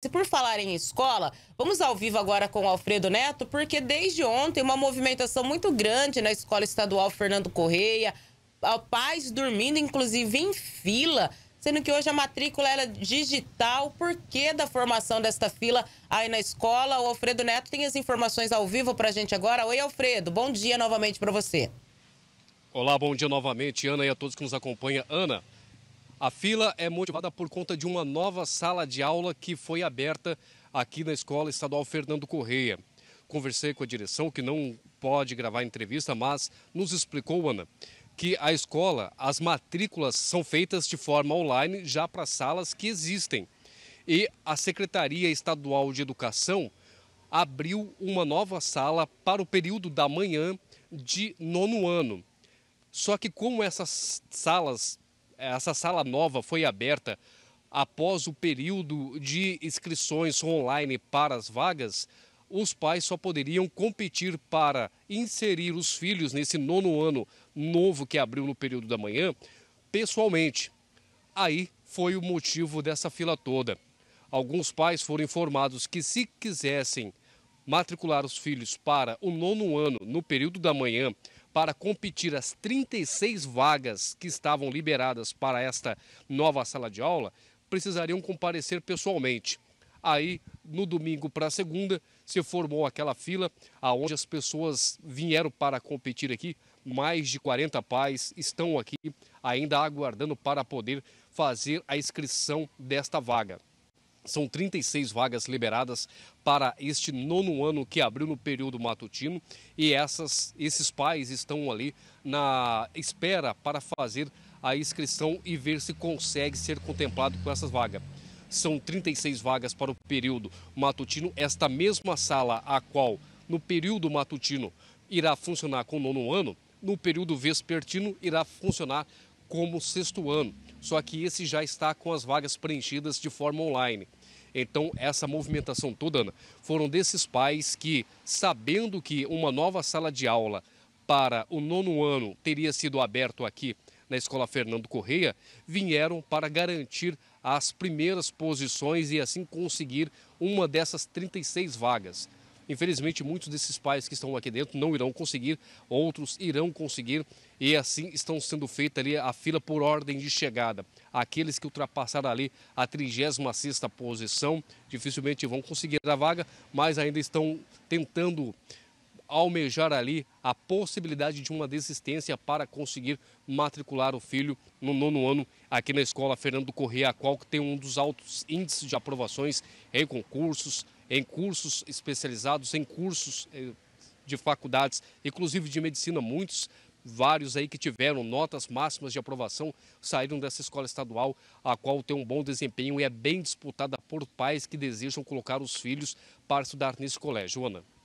Se por falar em escola, vamos ao vivo agora com o Alfredo Neto, porque desde ontem uma movimentação muito grande na Escola Estadual Fernando Correia, pais dormindo inclusive em fila, sendo que hoje a matrícula era é digital. Por que da formação desta fila aí na escola? O Alfredo Neto tem as informações ao vivo para a gente agora. Oi, Alfredo, bom dia novamente para você. Olá, bom dia novamente, Ana, e a todos que nos acompanham. Ana, a fila é motivada por conta de uma nova sala de aula que foi aberta aqui na Escola Estadual Fernando Correia. Conversei com a direção, que não pode gravar entrevista, mas nos explicou, Ana, que a escola, as matrículas são feitas de forma online já para salas que existem. E a Secretaria Estadual de Educação abriu uma nova sala para o período da manhã de nono ano. Só que como essas salas essa sala nova foi aberta após o período de inscrições online para as vagas, os pais só poderiam competir para inserir os filhos nesse nono ano novo que abriu no período da manhã, pessoalmente. Aí foi o motivo dessa fila toda. Alguns pais foram informados que, se quisessem matricular os filhos para o nono ano no período da manhã, para competir as 36 vagas que estavam liberadas para esta nova sala de aula, precisariam comparecer pessoalmente. Aí, no domingo para segunda, se formou aquela fila aonde as pessoas vieram para competir aqui. Mais de 40 pais estão aqui ainda aguardando para poder fazer a inscrição desta vaga. São 36 vagas liberadas para este nono ano que abriu no período matutino e essas, esses pais estão ali na espera para fazer a inscrição e ver se consegue ser contemplado com essas vagas. São 36 vagas para o período matutino. Esta mesma sala, a qual no período matutino irá funcionar com o nono ano, no período vespertino irá funcionar como sexto ano. Só que esse já está com as vagas preenchidas de forma online. Então, essa movimentação toda, Ana, foram desses pais que, sabendo que uma nova sala de aula para o nono ano teria sido aberto aqui na Escola Fernando Correia, vieram para garantir as primeiras posições e assim conseguir uma dessas 36 vagas. Infelizmente, muitos desses pais que estão aqui dentro não irão conseguir, outros irão conseguir e assim estão sendo feita ali a fila por ordem de chegada. Aqueles que ultrapassaram ali a 36ª posição dificilmente vão conseguir a vaga, mas ainda estão tentando almejar ali a possibilidade de uma desistência para conseguir matricular o filho no nono ano aqui na escola Fernando Corrêa, a qual tem um dos altos índices de aprovações em concursos, em cursos especializados, em cursos eh, de faculdades, inclusive de medicina, muitos vários aí que tiveram notas máximas de aprovação saíram dessa escola estadual, a qual tem um bom desempenho e é bem disputada por pais que desejam colocar os filhos para estudar nesse colégio. Ana.